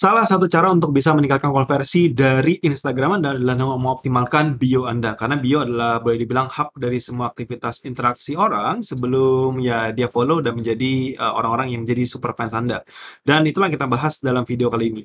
Salah satu cara untuk bisa meningkatkan konversi dari Instagram Anda adalah dengan mengoptimalkan bio Anda. Karena bio adalah boleh dibilang hub dari semua aktivitas interaksi orang sebelum ya dia follow dan menjadi eh, orang-orang uh, yang menjadi super fans Anda. Dan itulah yang kita bahas dalam video kali ini.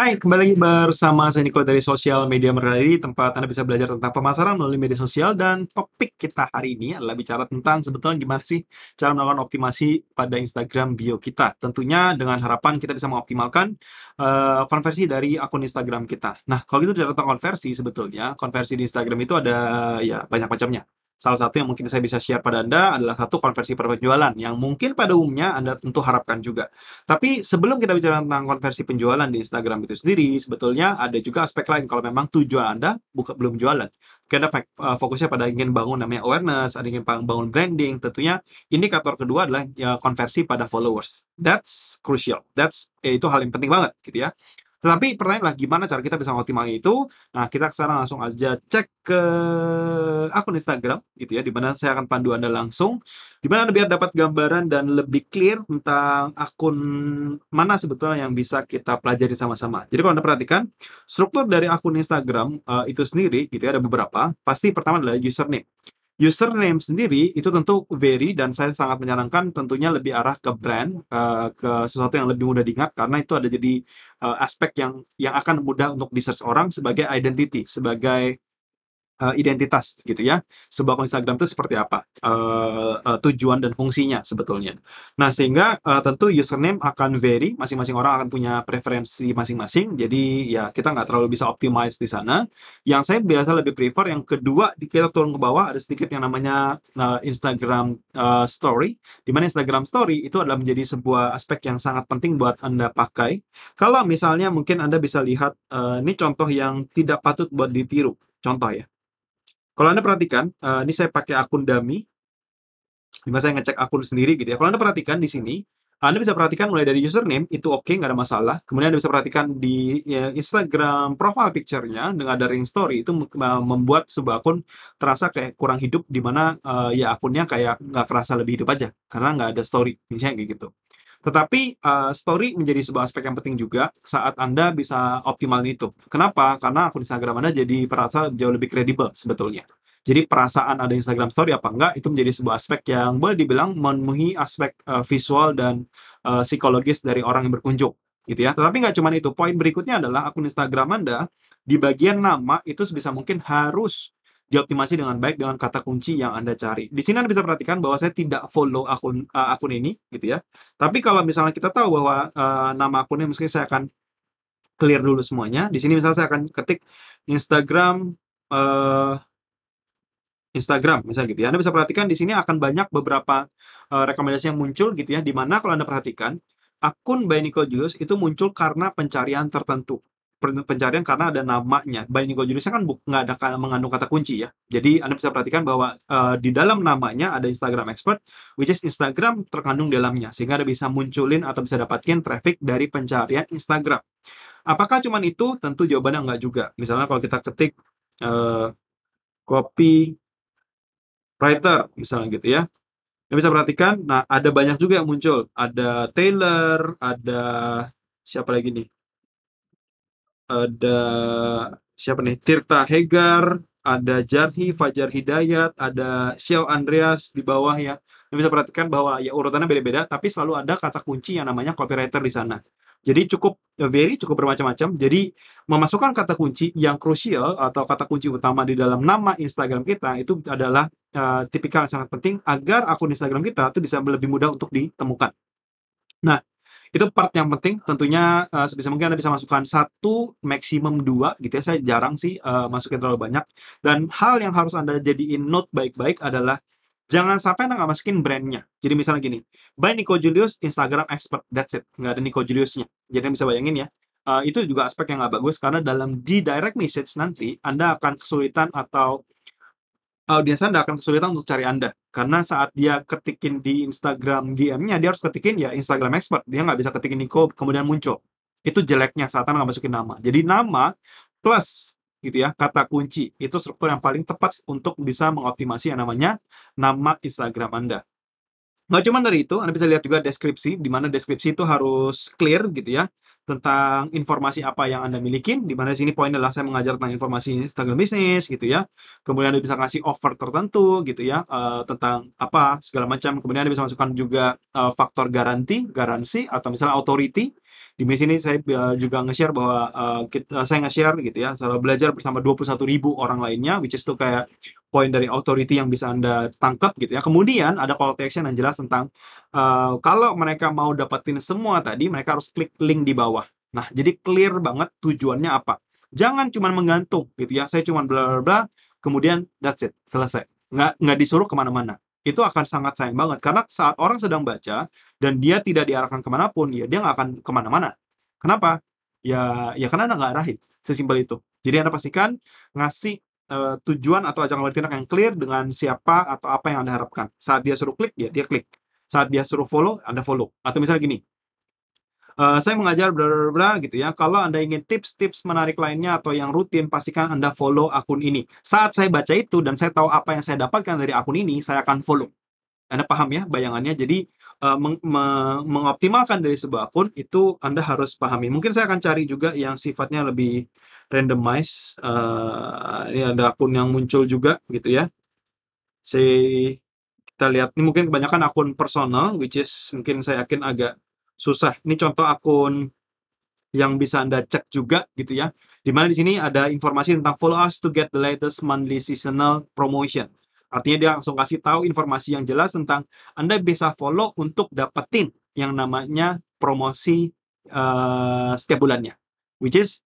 Hai, kembali lagi bersama saya Niko dari Social Media Merdeka tempat Anda bisa belajar tentang pemasaran melalui media sosial dan topik kita hari ini adalah bicara tentang sebetulnya gimana sih cara melakukan optimasi pada Instagram bio kita. Tentunya dengan harapan kita bisa mengoptimalkan uh, konversi dari akun Instagram kita. Nah, kalau gitu bicara tentang konversi sebetulnya, konversi di Instagram itu ada ya banyak macamnya Salah satu yang mungkin saya bisa share pada Anda adalah satu konversi per penjualan yang mungkin pada umumnya Anda tentu harapkan juga. Tapi sebelum kita bicara tentang konversi penjualan di Instagram itu sendiri, sebetulnya ada juga aspek lain kalau memang tujuan Anda buka, belum jualan. Karena eh, fokusnya pada ingin bangun namanya awareness, ada ingin bangun branding, tentunya indikator kedua adalah ya, konversi pada followers. That's crucial. That's eh, itu hal yang penting banget gitu ya. Tetapi pertanyaan lah gimana cara kita bisa optimal itu? Nah, kita sekarang langsung aja cek ke akun Instagram gitu ya, di mana saya akan pandu Anda langsung di mana Anda biar dapat gambaran dan lebih clear tentang akun mana sebetulnya yang bisa kita pelajari sama-sama. Jadi kalau Anda perhatikan, struktur dari akun Instagram uh, itu sendiri gitu ya ada beberapa. Pasti pertama adalah username username sendiri itu tentu vary dan saya sangat menyarankan tentunya lebih arah ke brand uh, ke sesuatu yang lebih mudah diingat karena itu ada jadi uh, aspek yang yang akan mudah untuk di search orang sebagai identity sebagai Eh, identitas gitu ya sebuah akun Instagram itu seperti apa uh, uh, tujuan dan fungsinya sebetulnya nah sehingga uh, tentu username akan vary masing-masing orang akan punya preferensi masing-masing jadi ya kita nggak terlalu bisa optimize di sana yang saya biasa lebih prefer yang kedua kita turun ke bawah ada sedikit yang namanya uh, Instagram uh, Story di mana Instagram Story itu adalah menjadi sebuah aspek yang sangat penting buat anda pakai kalau misalnya mungkin anda bisa lihat uh, ini contoh yang tidak patut buat ditiru contoh ya kalau Anda perhatikan, uh, ini saya pakai akun dummy. Ini saya ngecek akun sendiri gitu ya. Kalau Anda perhatikan di sini, Anda bisa perhatikan mulai dari username, itu oke, okay, nggak ada masalah. Kemudian Anda bisa perhatikan di ya, Instagram profile picture-nya, dengan ada ring story, itu eh, membuat sebuah akun terasa kayak kurang hidup, di mana uh, ya akunnya kayak nggak kerasa lebih hidup aja, karena nggak ada story, misalnya kayak gitu. Tetapi uh, story menjadi sebuah aspek yang penting juga saat Anda bisa optimalin itu. Kenapa? Karena akun Instagram Anda jadi perasa jauh lebih kredibel sebetulnya. Jadi perasaan ada Instagram Story apa enggak itu menjadi sebuah aspek yang boleh dibilang memenuhi aspek uh, visual dan uh, psikologis dari orang yang berkunjung gitu ya. Tetapi nggak cuma itu. Poin berikutnya adalah akun Instagram Anda di bagian nama itu sebisa mungkin harus dioptimasi dengan baik dengan kata kunci yang Anda cari. Di sini Anda bisa perhatikan bahwa saya tidak follow akun uh, akun ini gitu ya. Tapi kalau misalnya kita tahu bahwa uh, nama akunnya mungkin saya akan clear dulu semuanya. Di sini misalnya saya akan ketik Instagram uh, Instagram misalnya gitu ya. Anda bisa perhatikan di sini akan banyak beberapa uh, rekomendasi yang muncul gitu ya di mana kalau Anda perhatikan akun by nicole Julius itu muncul karena pencarian tertentu pencarian karena ada namanya. code Indonesia kan nggak ada mengandung kata kunci ya. Jadi Anda bisa perhatikan bahwa uh, di dalam namanya ada Instagram Expert, which is Instagram terkandung dalamnya. Sehingga Anda bisa munculin atau bisa dapatkan traffic dari pencarian Instagram. Apakah cuman itu? Tentu jawabannya nggak juga. Misalnya kalau kita ketik uh, copy writer misalnya gitu ya. Anda bisa perhatikan, nah ada banyak juga yang muncul. Ada Taylor, ada siapa lagi nih? ada siapa nih Tirta Hegar ada Jarhi Fajar Hidayat ada Xiao Andreas di bawah ya Anda bisa perhatikan bahwa ya urutannya beda-beda tapi selalu ada kata kunci yang namanya copywriter di sana jadi cukup eh, very cukup bermacam-macam. Jadi memasukkan kata kunci yang krusial atau kata kunci utama di dalam nama Instagram kita itu adalah uh, tipikal yang sangat penting agar akun Instagram kita itu bisa lebih mudah untuk ditemukan. Nah, itu part yang penting tentunya uh, sebisa mungkin anda bisa masukkan satu maksimum dua gitu ya saya jarang sih uh, masukin terlalu banyak dan hal yang harus anda jadiin note baik-baik adalah jangan sampai anda nggak masukin brandnya jadi misalnya gini by Nico Julius Instagram expert that's it nggak ada Nico Juliusnya jadi bisa bayangin ya uh, itu juga aspek yang nggak bagus karena dalam di direct message nanti anda akan kesulitan atau audiens Anda akan kesulitan untuk cari Anda. Karena saat dia ketikin di Instagram DM-nya, dia harus ketikin ya Instagram expert. Dia nggak bisa ketikin Niko, kemudian muncul. Itu jeleknya saat Anda nggak masukin nama. Jadi nama plus gitu ya, kata kunci. Itu struktur yang paling tepat untuk bisa mengoptimasi yang namanya nama Instagram Anda. Nggak cuma dari itu, Anda bisa lihat juga deskripsi, di mana deskripsi itu harus clear gitu ya tentang informasi apa yang Anda miliki, di mana sini poin adalah saya mengajar tentang informasi Instagram bisnis gitu ya. Kemudian Anda bisa ngasih offer tertentu gitu ya, uh, tentang apa segala macam. Kemudian Anda bisa masukkan juga uh, faktor garanti, garansi atau misalnya authority di mesin ini saya eh, juga nge-share bahwa uh, eh, kita, eh, saya nge-share gitu ya, saya belajar bersama 21 ribu orang lainnya, which is tuh kayak poin dari authority yang bisa Anda tangkap gitu ya. Kemudian ada call to action yang jelas tentang uh, kalau mereka mau dapetin semua tadi, mereka harus klik link di bawah. Nah, jadi clear banget tujuannya apa. Jangan cuma menggantung gitu ya, saya cuma bla bla bla, kemudian that's it, selesai. Nggak, nggak disuruh kemana-mana itu akan sangat sayang banget karena saat orang sedang baca dan dia tidak diarahkan kemanapun ya dia nggak akan kemana-mana kenapa ya ya karena anda nggak arahin sesimpel itu jadi anda pastikan ngasih uh, tujuan atau ajakan bertindak yang clear dengan siapa atau apa yang anda harapkan saat dia suruh klik ya dia klik saat dia suruh follow anda follow atau misalnya gini Eh, saya mengajar bla gitu ya. Kalau Anda ingin tips-tips menarik lainnya atau yang rutin, pastikan Anda follow akun ini. Saat saya baca itu dan saya tahu apa yang saya dapatkan dari akun ini, saya akan follow. Anda paham ya bayangannya? Jadi uh, meng me mengoptimalkan dari sebuah akun itu Anda harus pahami. Mungkin saya akan cari juga yang sifatnya lebih randomize. Uh, ini ada akun yang muncul juga gitu ya. Saya kita lihat ini mungkin kebanyakan akun personal which is mungkin saya yakin agak susah. Ini contoh akun yang bisa Anda cek juga gitu ya. Di mana di sini ada informasi tentang follow us to get the latest monthly seasonal promotion. Artinya dia langsung kasih tahu informasi yang jelas tentang Anda bisa follow untuk dapetin yang namanya promosi uh, setiap bulannya. Which is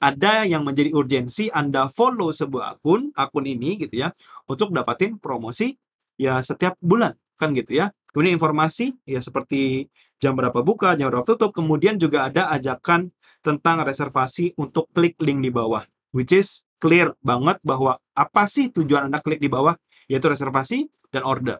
ada yang menjadi urgensi Anda follow sebuah akun, akun ini gitu ya, untuk dapetin promosi ya setiap bulan kan gitu ya. Kemudian informasi ya seperti jam berapa buka, jam berapa tutup. Kemudian juga ada ajakan tentang reservasi untuk klik link di bawah, which is clear banget bahwa apa sih tujuan Anda klik di bawah, yaitu reservasi dan order.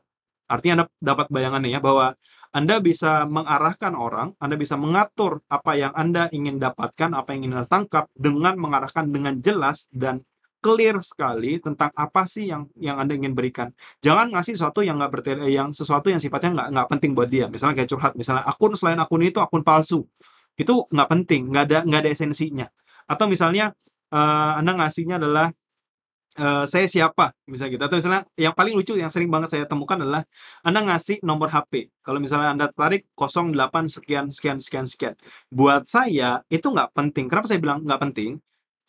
Artinya Anda dapat bayangannya ya, bahwa Anda bisa mengarahkan orang, Anda bisa mengatur apa yang Anda ingin dapatkan, apa yang ingin Anda tangkap, dengan mengarahkan dengan jelas dan clear sekali tentang apa sih yang yang anda ingin berikan. Jangan ngasih sesuatu yang nggak bertele, eh, yang sesuatu yang sifatnya nggak nggak penting buat dia. Misalnya kayak curhat, misalnya akun selain akun itu akun palsu, itu nggak penting, nggak ada nggak ada esensinya. Atau misalnya uh, anda ngasihnya adalah Uh, saya siapa misalnya gitu atau misalnya yang paling lucu yang sering banget saya temukan adalah anda ngasih nomor HP kalau misalnya anda tarik 08 sekian sekian sekian sekian buat saya itu nggak penting kenapa saya bilang nggak penting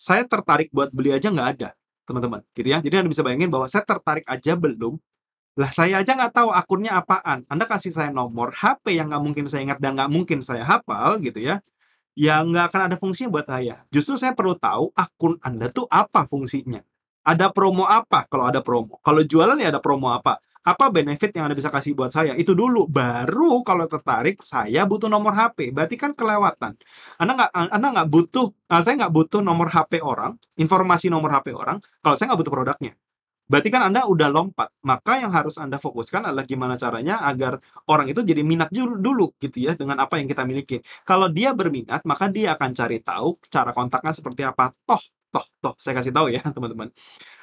saya tertarik buat beli aja nggak ada teman-teman gitu ya jadi anda bisa bayangin bahwa saya tertarik aja belum lah saya aja nggak tahu akunnya apaan anda kasih saya nomor HP yang nggak mungkin saya ingat dan nggak mungkin saya hafal gitu ya yang nggak akan ada fungsinya buat saya justru saya perlu tahu akun anda tuh apa fungsinya ada promo apa kalau ada promo kalau jualan ya ada promo apa apa benefit yang Anda bisa kasih buat saya? Itu dulu. Baru kalau tertarik, saya butuh nomor HP. Berarti kan kelewatan. Anda nggak Anda nggak butuh, eh, saya nggak butuh nomor HP orang, informasi nomor HP orang, kalau saya nggak butuh produknya. Berarti kan Anda udah lompat. Maka yang harus Anda fokuskan adalah gimana caranya agar orang itu jadi minat dulu, dulu gitu ya dengan apa yang kita miliki. Kalau dia berminat, maka dia akan cari tahu cara kontaknya seperti apa. Toh, toh, toh. Saya kasih tahu ya, teman-teman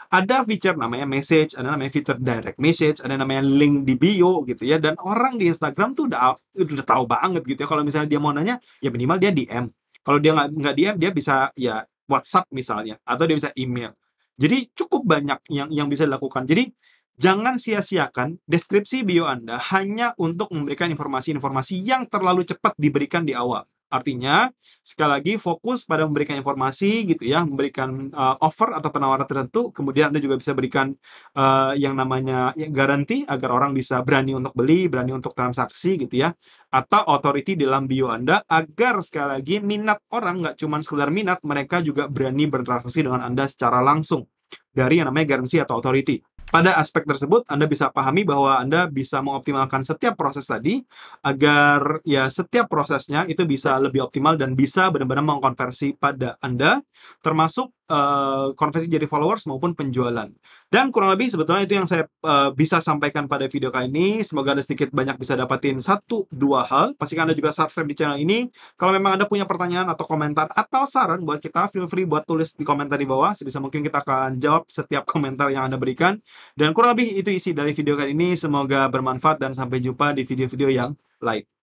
ada fitur namanya message, ada namanya fitur direct message, ada namanya link di bio gitu ya. Dan orang di Instagram tuh udah udah tahu banget gitu ya. Kalau misalnya dia mau nanya, ya minimal dia DM. Kalau dia nggak nggak DM, dia bisa ya WhatsApp misalnya, atau dia bisa email. Jadi cukup banyak yang yang bisa dilakukan. Jadi Jangan sia-siakan deskripsi bio Anda hanya untuk memberikan informasi-informasi yang terlalu cepat diberikan di awal. Artinya, sekali lagi fokus pada memberikan informasi gitu ya, memberikan uh, offer atau penawaran tertentu. Kemudian Anda juga bisa berikan uh, yang namanya ya, garanti agar orang bisa berani untuk beli, berani untuk transaksi gitu ya. Atau authority dalam bio Anda agar sekali lagi minat orang nggak cuma sekedar minat, mereka juga berani bertransaksi dengan Anda secara langsung dari yang namanya garansi atau authority. Pada aspek tersebut, Anda bisa pahami bahwa Anda bisa mengoptimalkan setiap proses tadi agar ya setiap prosesnya itu bisa lebih optimal dan bisa benar-benar mengkonversi pada Anda, termasuk Eh, konversi jadi followers maupun penjualan. Dan kurang lebih sebetulnya itu yang saya uh, bisa sampaikan pada video kali ini. Semoga ada sedikit banyak bisa dapatin satu dua hal. Pastikan Anda juga subscribe di channel ini. Kalau memang Anda punya pertanyaan atau komentar atau saran buat kita, feel free buat tulis di komentar di bawah. Sebisa mungkin kita akan jawab setiap komentar yang Anda berikan. Dan kurang lebih itu isi dari video kali ini. Semoga bermanfaat dan sampai jumpa di video-video yang lain.